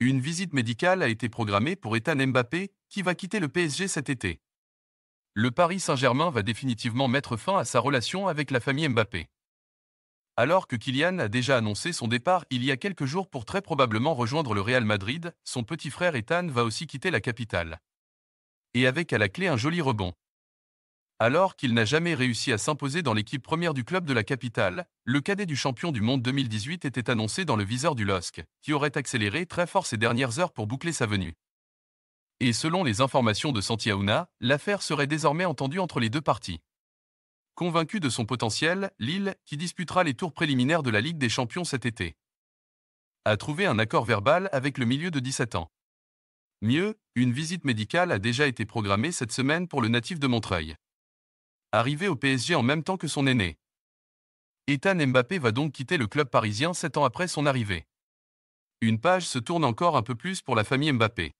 Une visite médicale a été programmée pour Ethan Mbappé, qui va quitter le PSG cet été. Le Paris Saint-Germain va définitivement mettre fin à sa relation avec la famille Mbappé. Alors que Kylian a déjà annoncé son départ il y a quelques jours pour très probablement rejoindre le Real Madrid, son petit frère Ethan va aussi quitter la capitale. Et avec à la clé un joli rebond. Alors qu'il n'a jamais réussi à s'imposer dans l'équipe première du club de la capitale, le cadet du champion du monde 2018 était annoncé dans le viseur du LOSC, qui aurait accéléré très fort ces dernières heures pour boucler sa venue. Et selon les informations de Aouna, l'affaire serait désormais entendue entre les deux parties. Convaincu de son potentiel, Lille, qui disputera les tours préliminaires de la Ligue des Champions cet été, a trouvé un accord verbal avec le milieu de 17 ans. Mieux, une visite médicale a déjà été programmée cette semaine pour le natif de Montreuil arrivé au PSG en même temps que son aîné. Ethan Mbappé va donc quitter le club parisien sept ans après son arrivée. Une page se tourne encore un peu plus pour la famille Mbappé.